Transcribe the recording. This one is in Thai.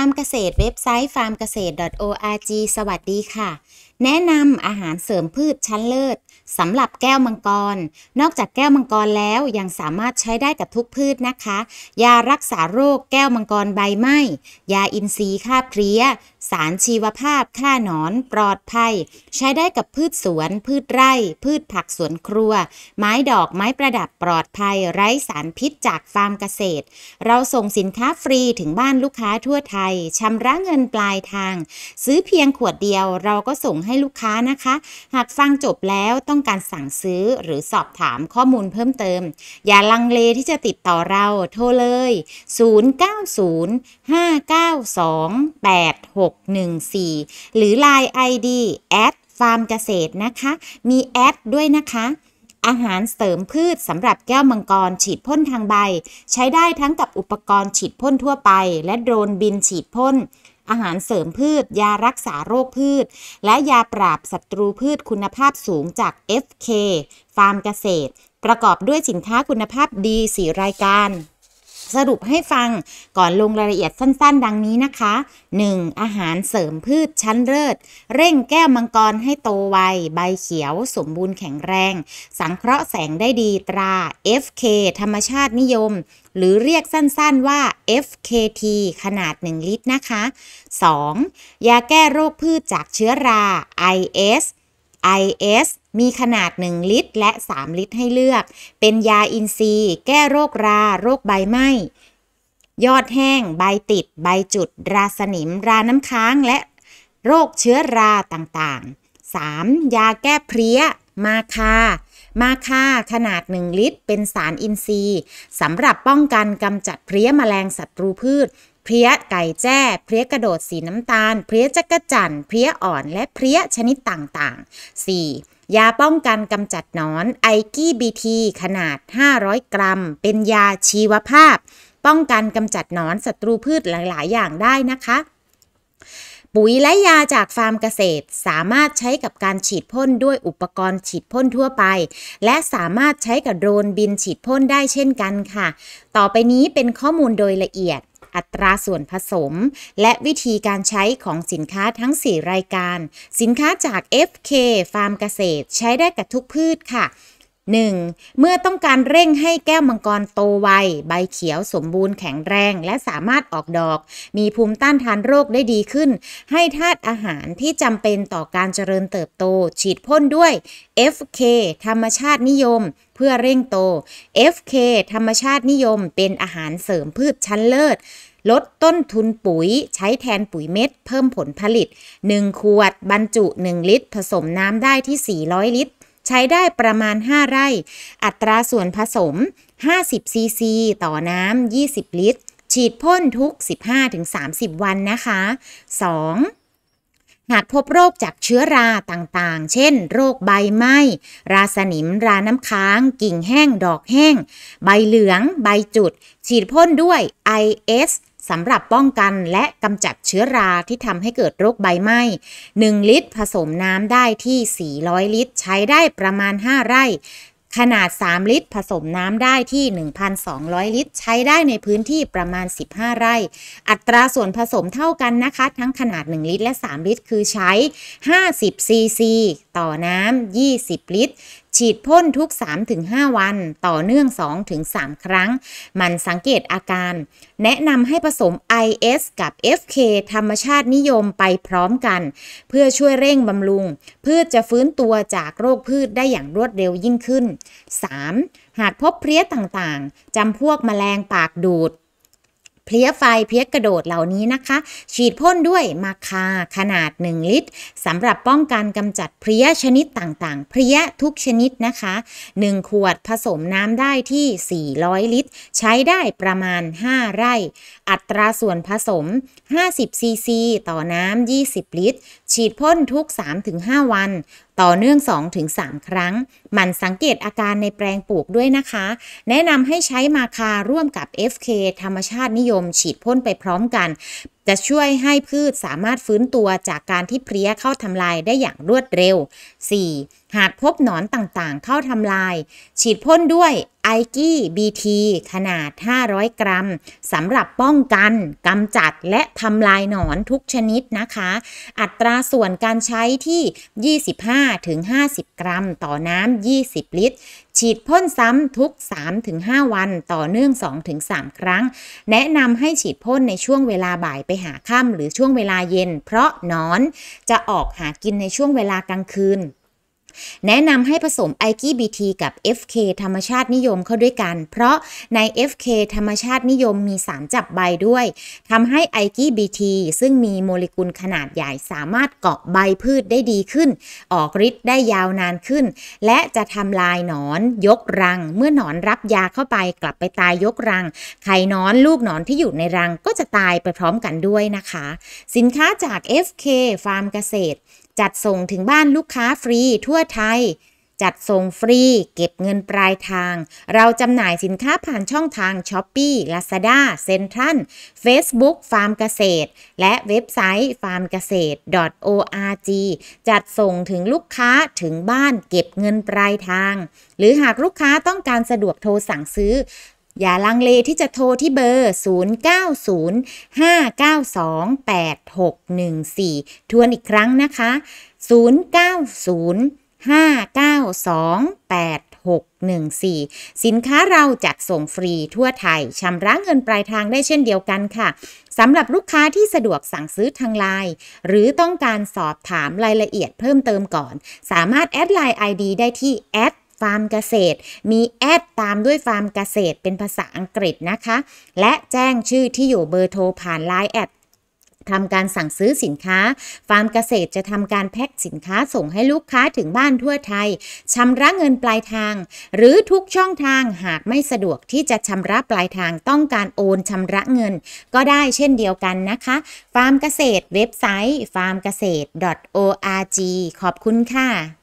ฟาร์มเกษตรเว็บไซต์ f a r m g a s e t o r g สวัสดีค่ะแนะนำ อาหารเสริมพืชชั้นเลิศสำหรับแก้วมังกร นอกจากแก้วมังกรแล้วยังสามารถใช้ได้กับทุกพืชนะคะยารักษาโรคแก้วมังกรใบไหม้ยาอินทรีย์ฆ่าเพลี้ย สารชีวภาพฆ่าหนอน ปลอดภัย ใช้ได้กับพืชสวนพืชไร่ พืชผักสวนครัว ไม้ดอกไม้ประดับปลอดภัย ไร้สารพิษจากฟาร์มเกษตร เราส่งสินค้าฟรีถึงบ้านลูกค้าทั่วไทยชำระเงินปลายทาง ซื้อเพียงขวดเดียวเราก็ส่งให้ลูกค้านะคะ หากฟังจบแล้วต้องการสั่งซื้อหรือสอบถามข้อมูลเพิ่มเติม อย่าลังเลที่จะติดต่อเราโทรเลย 0905928614 หรือ Line ID แอดฟาร์มเกษตรนะคะ มีแอดด้วยนะคะ อาหารเสริมพืชสำหรับแก้วมังกรฉีดพ่นทางใบ ใช้ได้ทั้งกับอุปกรณ์ฉีดพ่นทั่วไป และโดรนบินฉีดพ่นอาหารเสริมพืช ยารักษาโรคพืช และยาปราบศัตรูพืชคุณภาพสูงจาก FK ฟาร์มเกษตร ประกอบด้วยสินค้าคุณภาพดี4รายการ สรุปให้ฟังก่อนลงรายละเอียดสั้นๆ ดังนี้นะคะ 1. อาหารเสริมพืชชั้นเลิศเร่งแก้วมังกรให้โตไวใบเขียว สมบูรณ์แข็งแรง สังเคราะห์แสงได้ดีตรา FK ธรรมชาตินิยมหรือเรียกสั้น ๆ ว่า FKT ขนาด 1 ลิตรนะคะ 2. ยาแก้โรคพืชจากเชื้อรา IS IS มีขนาด 1 ลิตรและ 3 ลิตรให้เลือก เป็นยาอินทรีย์ แก้โรครา โรคใบไหม้ ยอดแห้ง ใบติด ใบจุด ราสนิม ราน้ำค้าง และโรคเชื้อราต่าง ๆ 3. ยาแก้เพลี้ย มาคามาค่าขนาด1ลิตร เป็นสารอินทรีย์สำหรับป้องกันกำจัดเพลี้ยแมลงศัตรูพืชเพลี้ยไก่แจ้เพลี้ยกระโดดสีน้ำตาลเพลี้ยจักจั่นเพลี้ยอ่อนและเพลี้ยชนิดต่างๆ 4. ยาป้องกันกำจัดหนอน ไอกี้บีที ขนาด 500 กรัม เป็นยาชีวภาพ ป้องกันกำจัดหนอนศัตรูพืชหลายๆอย่างได้นะคะปุ๋ยและยาจากฟาร์มเกษตร สามารถใช้กับการฉีดพ่นด้วยอุปกรณ์ฉีดพ่นทั่วไป และสามารถใช้กับโดรนบินฉีดพ่นได้เช่นกันค่ะ ต่อไปนี้เป็นข้อมูลโดยละเอียด อัตราส่วนผสม และวิธีการใช้ของสินค้าทั้ง 4 รายการ สินค้าจาก FK ฟาร์มเกษตรใช้ได้กับทุกพืชค่ะ 1. เมื่อต้องการเร่งให้แก้วมังกรโตไว ใบเขียวสมบูรณ์แข็งแรงและสามารถออกดอก มีภูมิต้านทานโรคได้ดีขึ้น ให้ธาตุอาหารที่จำเป็นต่อการเจริญเติบโตฉีดพ่นด้วย FK ธรรมชาตินิยมเพื่อเร่งโต FK ธรรมชาตินิยมเป็นอาหารเสริมพืชชั้นเลิศ ลดต้นทุนปุ๋ย ใช้แทนปุ๋ยเม็ดเพิ่มผลผลิต 1 ขวด บรรจุ 1 ลิตร ผสมน้ำได้ที่ 400 ลิตรใช้ได้ประมาณ 5 ไร่ อัตราส่วนผสม50ซีซีต่อน้ำ20 ลิตร ฉีดพ่นทุก 15-30 วันนะคะ 2. หากพบโรคจากเชื้อราต่างๆ เช่นโรคใบไหม้ราสนิม ราน้ำค้าง กิ่งแห้ง ดอกแห้ง ใบเหลือง ใบจุด ฉีดพ่นด้วย IS สำหรับป้องกันและกำจัดเชื้อราที่ทำให้เกิดโรคใบไหม้1ลิตรผสมน้ำได้ที่ 400 ลิตรใช้ได้ประมาณ 5 ไร่ ขนาด 3 ลิตรผสมน้ำได้ที่ 1,200 ลิตรใช้ได้ในพื้นที่ประมาณ 15 ไร่ อัตราส่วนผสมเท่ากันนะคะทั้งขนาด 1 ลิตรและ 3 ลิตรคือใช้ 50ซีซีต่อน้ำ20 ลิตรฉีดพ่นทุก 3-5 วัน ต่อเนื่อง 2-3 ครั้ง มันสังเกตอาการ แนะนำให้ผสม IS กับ FK ธรรมชาตินิยมไปพร้อมกัน เพื่อช่วยเร่งบำรุง พืชจะฟื้นตัวจากโรคพืชได้อย่างรวดเร็วยิ่งขึ้น 3. หากพบเพลี้ยต่างๆจำพวกมแมลงปากดูดเพลี้ยไฟเพลี้ยกระโดดเหล่านี้นะคะ ฉีดพ่นด้วยมาคาขนาด 1 ลิตรสำหรับป้องกันกำจัดเพลี้ยชนิดต่างๆ เพลี้ยทุกชนิดนะคะ 1 ขวดผสมน้ำได้ที่ 400 ลิตร ใช้ได้ประมาณ 5 ไร่ อัตราส่วนผสม50ซีซีต่อน้ำ20 ลิตร ฉีดพ่นทุก 3-5 วันต่อเนื่อง 2-3 ครั้ง มันสังเกตอาการในแปลงปลูกด้วยนะคะ แนะนำให้ใช้มาคาร่วมกับ FK ธรรมชาตินิยมฉีดพ่นไปพร้อมกันจะช่วยให้พืชสามารถฟื้นตัวจากการที่เพลี้ยเข้าทำลายได้อย่างรวดเร็ว 4. หากพบหนอนต่างๆ เข้าทำลาย ฉีดพ่นด้วยไอกี้บีทีขนาด 500 กรัมสำหรับป้องกันกำจัดและทำลายหนอนทุกชนิดนะคะ อัตราส่วนการใช้ที่ 25-50 กรัม ต่อน้ำ20 ลิตรฉีดพ่นซ้ำทุก 3-5 วันต่อเนื่อง 2-3 ครั้ง แนะนำให้ฉีดพ่นในช่วงเวลาบ่ายไปหาค่ำหรือช่วงเวลาเย็น เพราะนอนจะออกหากินในช่วงเวลากลางคืนแนะนำให้ผสมไอกิบีทีกับ FK ธรรมชาตินิยมเข้าด้วยกัน เพราะใน FK ธรรมชาตินิยมมีสารจับใบด้วยทำให้ไอกิบีทีซึ่งมีโมเลกุลขนาดใหญ่สามารถเกาะใบพืชได้ดีขึ้น ออกฤทธิ์ได้ยาวนานขึ้น และจะทำลายหนอนยกรัง เมื่อหนอนรับยาเข้าไปกลับไปตายยกรังไข่นอนลูกหนอนที่อยู่ในรังก็จะตายไปพร้อมกันด้วยนะคะ สินค้าจาก FK ฟาร์มเกษตรจัดส่งถึงบ้านลูกค้าฟรีทั่วไทย จัดส่งฟรีเก็บเงินปลายทาง เราจำหน่ายสินค้าผ่านช่องทาง s h อ p e e Lazada Central Facebook ฟาร์มเกษตร และเว็บไซต์ f a r m เกษตร .org จัดส่งถึงลูกค้าถึงบ้านเก็บเงินปลายทาง หรือหากลูกค้าต้องการสะดวกโทรสั่งซื้ออย่าลังเลที่จะโทรที่เบอร์ 0905928614 ทวนอีกครั้งนะคะ 0905928614 สินค้าเราจัดส่งฟรีทั่วไทย ชำระเงินปลายทางได้เช่นเดียวกันค่ะ สำหรับลูกค้าที่สะดวกสั่งซื้อทางไลน์หรือต้องการสอบถามรายละเอียดเพิ่มเติมก่อน สามารถแอดไลน์ ID ได้ที่แอดฟาร์มเกษตร มีแอดตามด้วยฟาร์มเกษตรเป็นภาษาอังกฤษนะคะ และแจ้งชื่อที่อยู่เบอร์โทรผ่านไลน์แอดทำการสั่งซื้อสินค้า ฟาร์มเกษตรจะทำการแพ็คสินค้าส่งให้ลูกค้าถึงบ้านทั่วไทยชำระเงินปลายทาง หรือทุกช่องทางหากไม่สะดวกที่จะชำระปลายทางต้องการโอนชำระเงิน ก็ได้เช่นเดียวกันนะคะ ฟาร์มเกษตรเว็บไซต์ f a r m g a s e o r g ขอบคุณค่ะ